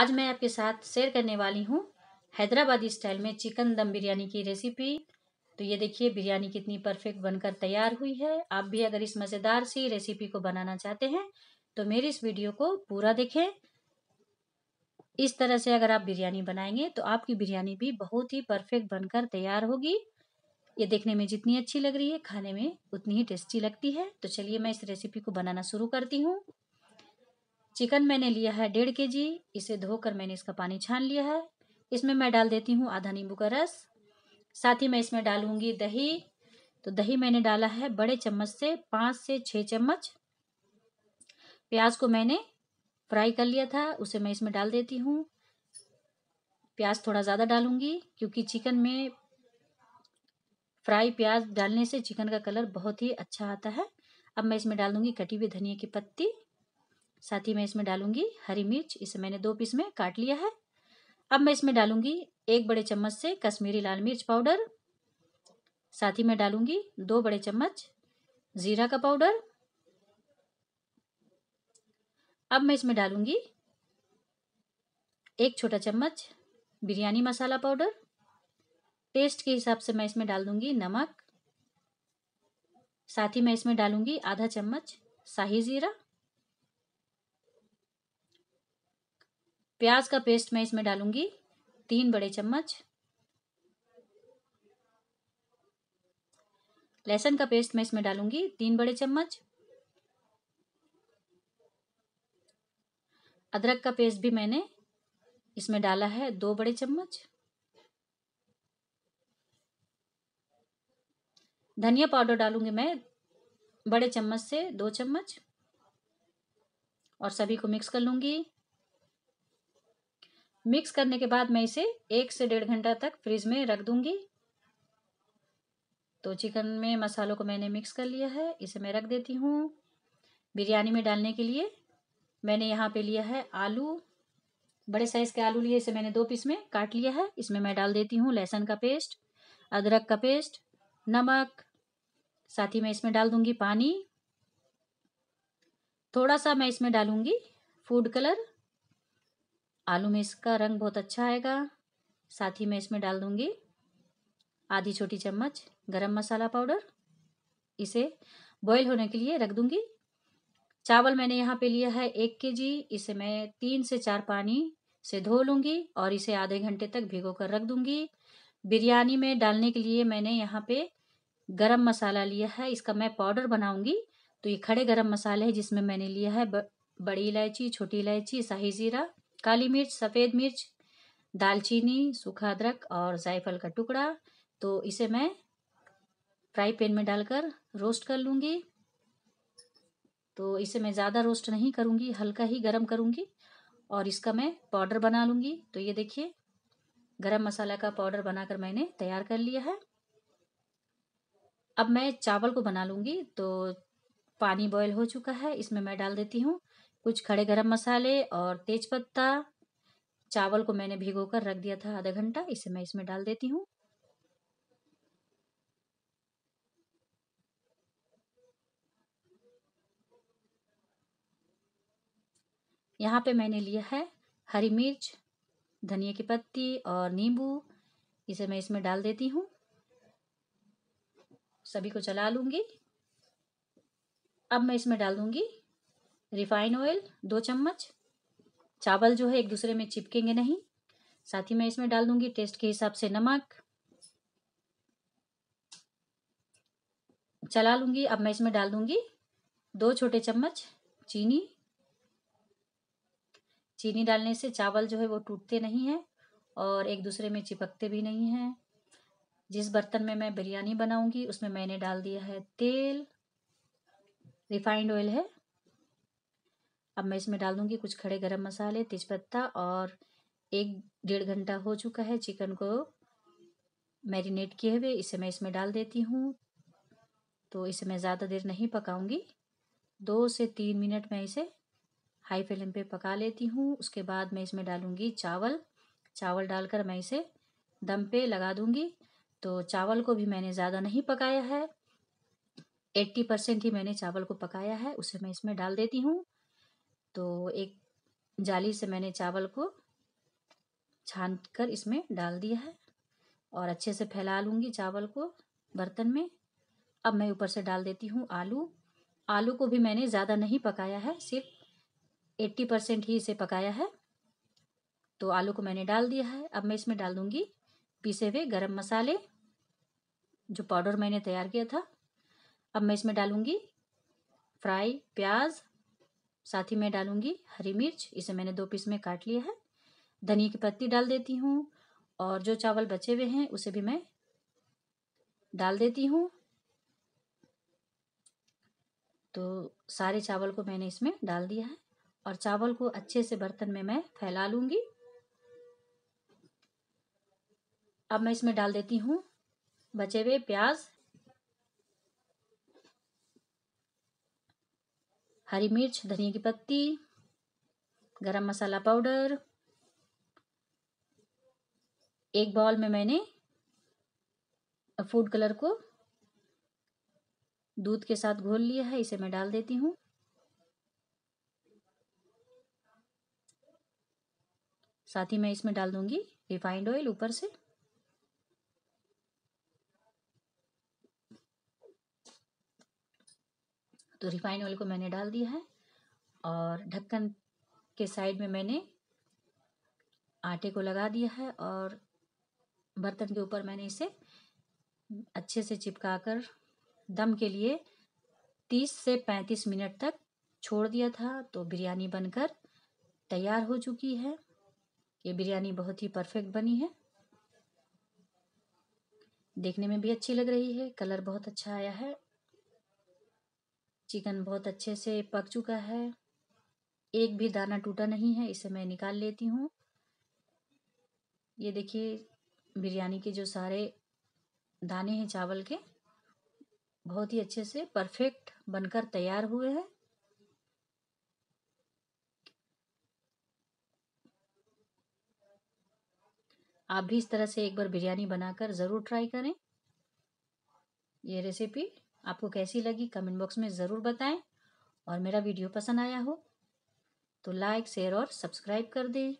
आज मैं आपके साथ शेयर करने वाली हूँ हैदराबादी स्टाइल में चिकन दम बिरयानी की रेसिपी तो ये देखिए बिरयानी कितनी परफेक्ट बनकर तैयार हुई है आप भी अगर इस मज़ेदार सी रेसिपी को बनाना चाहते हैं तो मेरी इस वीडियो को पूरा देखें इस तरह से अगर आप बिरयानी बनाएंगे तो आपकी बिरयानी भी बहुत ही परफेक्ट बनकर तैयार होगी ये देखने में जितनी अच्छी लग रही है खाने में उतनी ही टेस्टी लगती है तो चलिए मैं इस रेसिपी को बनाना शुरू करती हूँ चिकन मैंने लिया है डेढ़ के जी इसे धोकर मैंने इसका पानी छान लिया है इसमें मैं डाल देती हूँ आधा नींबू का रस साथ ही मैं इसमें डालूंगी दही तो दही मैंने डाला है बड़े चम्मच से पाँच से छः चम्मच प्याज को मैंने फ्राई कर लिया था उसे मैं इसमें डाल देती हूँ प्याज थोड़ा ज़्यादा डालूंगी क्योंकि चिकन में फ्राई प्याज डालने से चिकन का कलर बहुत ही अच्छा आता है अब मैं इसमें डाल दूंगी कटी हुई धनिया की पत्ती साथ ही मैं इसमें डालूंगी हरी मिर्च इसे मैंने दो पीस में काट लिया है अब मैं इसमें डालूंगी एक बड़े चम्मच से कश्मीरी लाल मिर्च पाउडर साथ ही मैं डालूंगी दो बड़े चम्मच ज़ीरा का पाउडर अब मैं इसमें डालूंगी एक छोटा चम्मच बिरयानी मसाला पाउडर टेस्ट के हिसाब से मैं इसमें डाल दूंगी नमक साथ ही मैं इसमें डालूंगी आधा चम्मच शाही ज़ीरा प्याज का पेस्ट मैं इसमें डालूंगी तीन बड़े चम्मच लहसुन का पेस्ट मैं इसमें डालूंगी तीन बड़े चम्मच अदरक का पेस्ट भी मैंने इसमें डाला है दो बड़े चम्मच धनिया पाउडर डालूंगी मैं बड़े चम्मच से दो चम्मच और सभी को मिक्स कर लूंगी मिक्स करने के बाद मैं इसे एक से डेढ़ घंटा तक फ्रिज में रख दूंगी तो चिकन में मसालों को मैंने मिक्स कर लिया है इसे मैं रख देती हूँ बिरयानी में डालने के लिए मैंने यहाँ पे लिया है आलू बड़े साइज़ के आलू लिए इसे मैंने दो पीस में काट लिया है इसमें मैं डाल देती हूँ लहसुन का पेस्ट अदरक का पेस्ट नमक साथ ही मैं इसमें डाल दूँगी पानी थोड़ा सा मैं इसमें डालूँगी फूड कलर आलू में इसका रंग बहुत अच्छा आएगा साथ ही मैं इसमें डाल दूँगी आधी छोटी चम्मच गरम मसाला पाउडर इसे बॉईल होने के लिए रख दूँगी चावल मैंने यहाँ पे लिया है एक के जी इसे मैं तीन से चार पानी से धो लूँगी और इसे आधे घंटे तक भिगो कर रख दूँगी बिरयानी में डालने के लिए मैंने यहाँ पे गरम मसाला लिया है इसका मैं पाउडर बनाऊँगी तो ये खड़े गरम मसाले हैं जिसमें मैंने लिया है बड़ी इलायची छोटी इलायची शाही ज़ीरा काली मिर्च सफ़ेद मिर्च दालचीनी सूखा अदरक और जायफल का टुकड़ा तो इसे मैं फ्राई पैन में डालकर रोस्ट कर लूँगी तो इसे मैं ज़्यादा रोस्ट नहीं करूँगी हल्का ही गर्म करूँगी और इसका मैं पाउडर बना लूँगी तो ये देखिए गरम मसाला का पाउडर बनाकर मैंने तैयार कर लिया है अब मैं चावल को बना लूँगी तो पानी बॉयल हो चुका है इसमें मैं डाल देती हूँ कुछ खड़े गरम मसाले और तेज पत्ता चावल को मैंने भिगो कर रख दिया था आधा घंटा इसे मैं इसमें डाल देती हूँ यहाँ पे मैंने लिया है हरी मिर्च धनिया की पत्ती और नींबू इसे मैं इसमें डाल देती हूँ सभी को चला लूंगी अब मैं इसमें डाल दूंगी रिफाइन ऑयल दो चम्मच चावल जो है एक दूसरे में चिपकेंगे नहीं साथ ही मैं इसमें डाल दूंगी टेस्ट के हिसाब से नमक चला लूंगी अब मैं इसमें डाल दूंगी दो छोटे चम्मच चीनी चीनी डालने से चावल जो है वो टूटते नहीं है और एक दूसरे में चिपकते भी नहीं हैं जिस बर्तन में मैं बिरयानी बनाऊंगी उसमें मैंने डाल दिया है तेल रिफाइंड ऑयल है अब मैं इसमें डाल दूँगी कुछ खड़े गरम मसाले तेज़पत्ता और एक डेढ़ घंटा हो चुका है चिकन को मैरिनेट किए हुए इसे मैं इसमें डाल देती हूँ तो इसे मैं ज़्यादा देर नहीं पकाऊंगी दो से तीन मिनट मैं इसे हाई फ्लेम पे पका लेती हूँ उसके बाद मैं इसमें डालूँगी चावल चावल डालकर मैं इसे दम पे लगा दूँगी तो चावल को भी मैंने ज़्यादा नहीं पकाया है एट्टी परसेंट ही मैंने चावल को पकाया है उसे मैं इसमें डाल देती हूँ तो एक जाली से मैंने चावल को छान कर इसमें डाल दिया है और अच्छे से फैला लूँगी चावल को बर्तन में अब मैं ऊपर से डाल देती हूँ आलू आलू को भी मैंने ज़्यादा नहीं पकाया है सिर्फ एट्टी परसेंट ही इसे पकाया है तो आलू को मैंने डाल दिया है अब मैं इसमें डाल दूँगी पीसे हुए गरम मसाले जो पाउडर मैंने तैयार किया था अब मैं इसमें डालूँगी फ्राई प्याज साथ ही मैं डालूंगी हरी मिर्च इसे मैंने दो पीस में काट लिया है धनिया की पत्ती डाल देती हूँ और जो चावल बचे हुए हैं उसे भी मैं डाल देती हूँ तो सारे चावल को मैंने इसमें डाल दिया है और चावल को अच्छे से बर्तन में मैं फैला लूंगी अब मैं इसमें डाल देती हूँ बचे हुए प्याज हरी मिर्च धनिया की पत्ती गरम मसाला पाउडर एक बाउल में मैंने फूड कलर को दूध के साथ घोल लिया है इसे मैं डाल देती हूँ साथ ही मैं इसमें डाल दूंगी रिफाइंड ऑयल ऊपर से तो रिफाइंड ऑयल को मैंने डाल दिया है और ढक्कन के साइड में मैंने आटे को लगा दिया है और बर्तन के ऊपर मैंने इसे अच्छे से चिपका कर दम के लिए तीस से पैंतीस मिनट तक छोड़ दिया था तो बिरयानी बनकर तैयार हो चुकी है ये बिरयानी बहुत ही परफेक्ट बनी है देखने में भी अच्छी लग रही है कलर बहुत अच्छा आया है चिकन बहुत अच्छे से पक चुका है एक भी दाना टूटा नहीं है इसे मैं निकाल लेती हूँ ये देखिए बिरयानी के जो सारे दाने हैं चावल के बहुत ही अच्छे से परफेक्ट बनकर तैयार हुए हैं आप भी इस तरह से एक बार बिरयानी बनाकर ज़रूर ट्राई करें ये रेसिपी आपको कैसी लगी कमेंट बॉक्स में ज़रूर बताएं और मेरा वीडियो पसंद आया हो तो लाइक शेयर और सब्सक्राइब कर दें